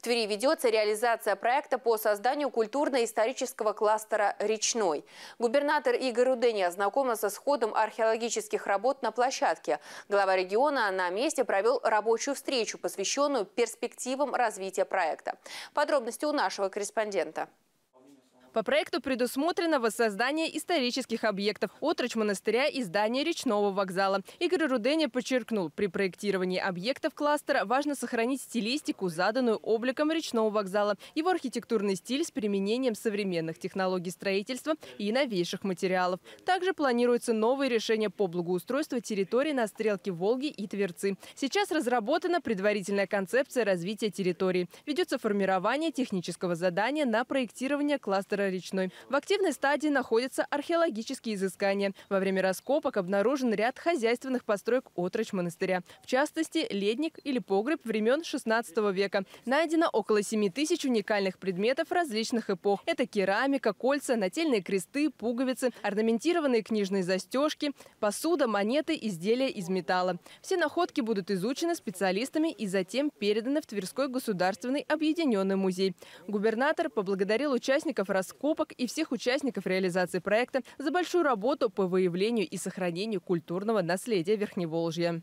В Твери ведется реализация проекта по созданию культурно-исторического кластера «Речной». Губернатор Игорь Рудени ознакомился с ходом археологических работ на площадке. Глава региона на месте провел рабочую встречу, посвященную перспективам развития проекта. Подробности у нашего корреспондента. По проекту предусмотрено воссоздание исторических объектов, отрочь монастыря и здание речного вокзала. Игорь Руденя подчеркнул, при проектировании объектов кластера важно сохранить стилистику, заданную обликом речного вокзала, его архитектурный стиль с применением современных технологий строительства и новейших материалов. Также планируются новые решения по благоустройству территории на стрелке Волги и Тверцы. Сейчас разработана предварительная концепция развития территории. Ведется формирование технического задания на проектирование кластера озера Речной. В активной стадии находятся археологические изыскания. Во время раскопок обнаружен ряд хозяйственных построек отроч монастыря. В частности, ледник или погреб времен XVI века. Найдено около 7 тысяч уникальных предметов различных эпох. Это керамика, кольца, нательные кресты, пуговицы, орнаментированные книжные застежки, посуда, монеты, изделия из металла. Все находки будут изучены специалистами и затем переданы в Тверской государственный объединенный музей. Губернатор поблагодарил участников раскопок раскопок и всех участников реализации проекта за большую работу по выявлению и сохранению культурного наследия Верхневолжья.